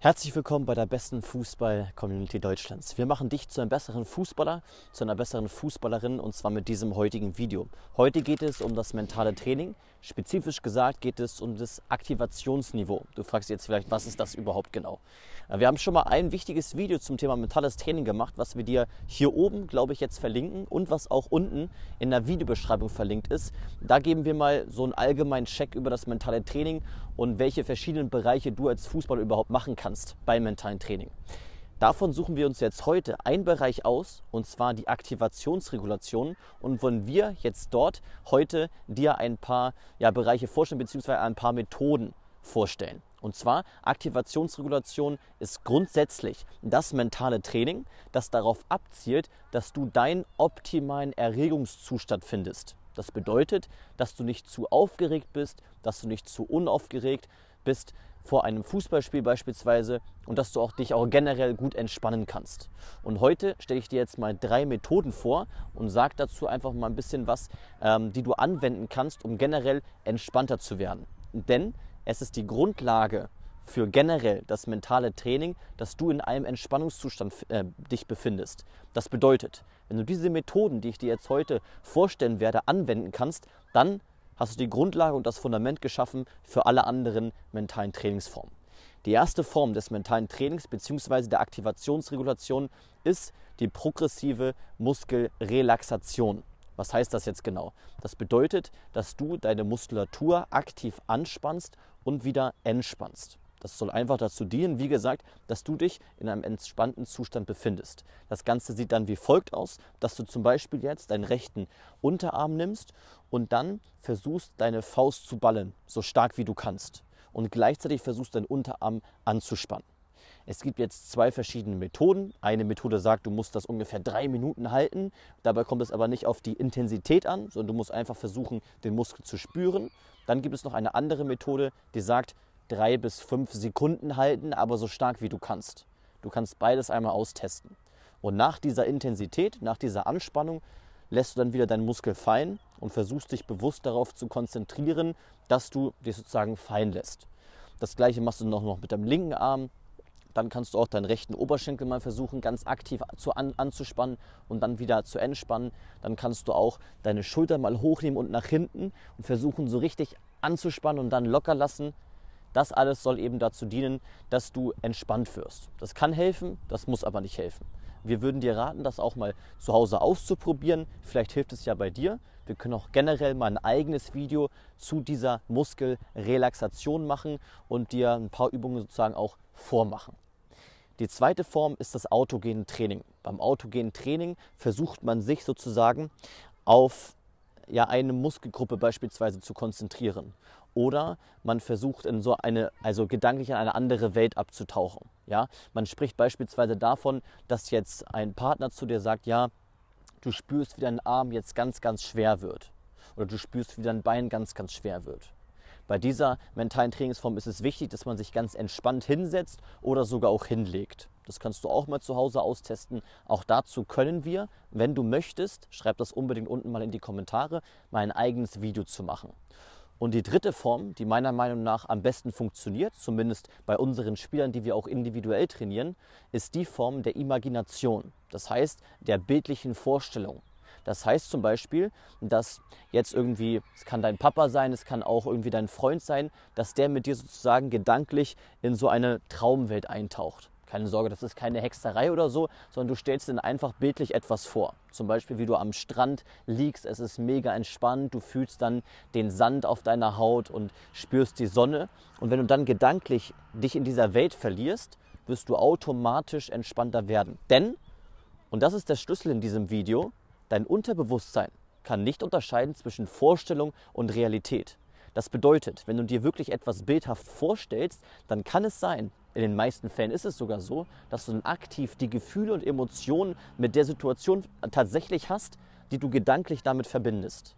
Herzlich willkommen bei der besten Fußball-Community Deutschlands. Wir machen dich zu einem besseren Fußballer, zu einer besseren Fußballerin und zwar mit diesem heutigen Video. Heute geht es um das mentale Training. Spezifisch gesagt geht es um das Aktivationsniveau. Du fragst jetzt vielleicht, was ist das überhaupt genau? Äh, wir haben schon mal ein wichtiges Video zum Thema mentales Training gemacht, was wir dir hier oben, glaube ich, jetzt verlinken und was auch unten in der Videobeschreibung verlinkt ist. Da geben wir mal so einen allgemeinen Check über das mentale Training und welche verschiedenen Bereiche du als Fußballer überhaupt machen kannst kannst beim mentalen Training. Davon suchen wir uns jetzt heute einen Bereich aus, und zwar die Aktivationsregulation. Und wollen wir jetzt dort heute dir ein paar ja, Bereiche vorstellen, beziehungsweise ein paar Methoden vorstellen. Und zwar Aktivationsregulation ist grundsätzlich das mentale Training, das darauf abzielt, dass du deinen optimalen Erregungszustand findest. Das bedeutet, dass du nicht zu aufgeregt bist, dass du nicht zu unaufgeregt, bist bist vor einem Fußballspiel beispielsweise und dass du auch dich auch generell gut entspannen kannst. Und heute stelle ich dir jetzt mal drei Methoden vor und sage dazu einfach mal ein bisschen was, ähm, die du anwenden kannst, um generell entspannter zu werden. Denn es ist die Grundlage für generell das mentale Training, dass du in einem Entspannungszustand äh, dich befindest. Das bedeutet, wenn du diese Methoden, die ich dir jetzt heute vorstellen werde, anwenden kannst, dann hast du die Grundlage und das Fundament geschaffen für alle anderen mentalen Trainingsformen. Die erste Form des mentalen Trainings bzw. der Aktivationsregulation ist die progressive Muskelrelaxation. Was heißt das jetzt genau? Das bedeutet, dass du deine Muskulatur aktiv anspannst und wieder entspannst. Das soll einfach dazu dienen, wie gesagt, dass du dich in einem entspannten Zustand befindest. Das Ganze sieht dann wie folgt aus, dass du zum Beispiel jetzt deinen rechten Unterarm nimmst und dann versuchst, deine Faust zu ballen, so stark wie du kannst. Und gleichzeitig versuchst, deinen Unterarm anzuspannen. Es gibt jetzt zwei verschiedene Methoden. Eine Methode sagt, du musst das ungefähr drei Minuten halten. Dabei kommt es aber nicht auf die Intensität an, sondern du musst einfach versuchen, den Muskel zu spüren. Dann gibt es noch eine andere Methode, die sagt, drei bis fünf Sekunden halten, aber so stark wie du kannst. Du kannst beides einmal austesten. Und nach dieser Intensität, nach dieser Anspannung, lässt du dann wieder deinen Muskel fallen und versuchst dich bewusst darauf zu konzentrieren, dass du dich sozusagen fallen lässt. Das gleiche machst du noch, noch mit deinem linken Arm. Dann kannst du auch deinen rechten Oberschenkel mal versuchen, ganz aktiv zu, an, anzuspannen und dann wieder zu entspannen. Dann kannst du auch deine Schulter mal hochnehmen und nach hinten und versuchen, so richtig anzuspannen und dann locker lassen, das alles soll eben dazu dienen, dass du entspannt wirst. Das kann helfen, das muss aber nicht helfen. Wir würden dir raten, das auch mal zu Hause auszuprobieren. Vielleicht hilft es ja bei dir. Wir können auch generell mal ein eigenes Video zu dieser Muskelrelaxation machen und dir ein paar Übungen sozusagen auch vormachen. Die zweite Form ist das autogene Training. Beim autogenen Training versucht man sich sozusagen auf ja eine Muskelgruppe beispielsweise zu konzentrieren. Oder man versucht in so eine, also gedanklich in eine andere Welt abzutauchen. Ja? Man spricht beispielsweise davon, dass jetzt ein Partner zu dir sagt, ja, du spürst, wie dein Arm jetzt ganz, ganz schwer wird. Oder du spürst, wie dein Bein ganz, ganz schwer wird. Bei dieser mentalen Trainingsform ist es wichtig, dass man sich ganz entspannt hinsetzt oder sogar auch hinlegt. Das kannst du auch mal zu Hause austesten. Auch dazu können wir, wenn du möchtest, schreib das unbedingt unten mal in die Kommentare, mal ein eigenes Video zu machen. Und die dritte Form, die meiner Meinung nach am besten funktioniert, zumindest bei unseren Spielern, die wir auch individuell trainieren, ist die Form der Imagination. Das heißt, der bildlichen Vorstellung. Das heißt zum Beispiel, dass jetzt irgendwie, es kann dein Papa sein, es kann auch irgendwie dein Freund sein, dass der mit dir sozusagen gedanklich in so eine Traumwelt eintaucht. Keine Sorge, das ist keine Hexerei oder so, sondern du stellst dir einfach bildlich etwas vor. Zum Beispiel, wie du am Strand liegst, es ist mega entspannt, du fühlst dann den Sand auf deiner Haut und spürst die Sonne. Und wenn du dann gedanklich dich in dieser Welt verlierst, wirst du automatisch entspannter werden. Denn, und das ist der Schlüssel in diesem Video, Dein Unterbewusstsein kann nicht unterscheiden zwischen Vorstellung und Realität. Das bedeutet, wenn du dir wirklich etwas bildhaft vorstellst, dann kann es sein, in den meisten Fällen ist es sogar so, dass du dann aktiv die Gefühle und Emotionen mit der Situation tatsächlich hast, die du gedanklich damit verbindest.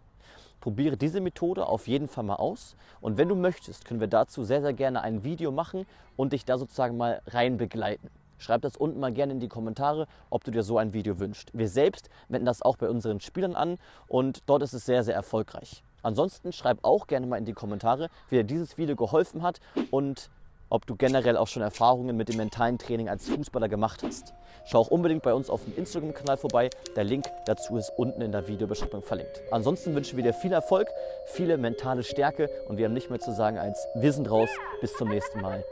Probiere diese Methode auf jeden Fall mal aus und wenn du möchtest, können wir dazu sehr, sehr gerne ein Video machen und dich da sozusagen mal rein begleiten. Schreib das unten mal gerne in die Kommentare, ob du dir so ein Video wünschst. Wir selbst wenden das auch bei unseren Spielern an und dort ist es sehr, sehr erfolgreich. Ansonsten schreib auch gerne mal in die Kommentare, wie dir dieses Video geholfen hat und ob du generell auch schon Erfahrungen mit dem mentalen Training als Fußballer gemacht hast. Schau auch unbedingt bei uns auf dem Instagram-Kanal vorbei. Der Link dazu ist unten in der Videobeschreibung verlinkt. Ansonsten wünschen wir dir viel Erfolg, viele mentale Stärke und wir haben nicht mehr zu sagen als wir sind raus. Bis zum nächsten Mal.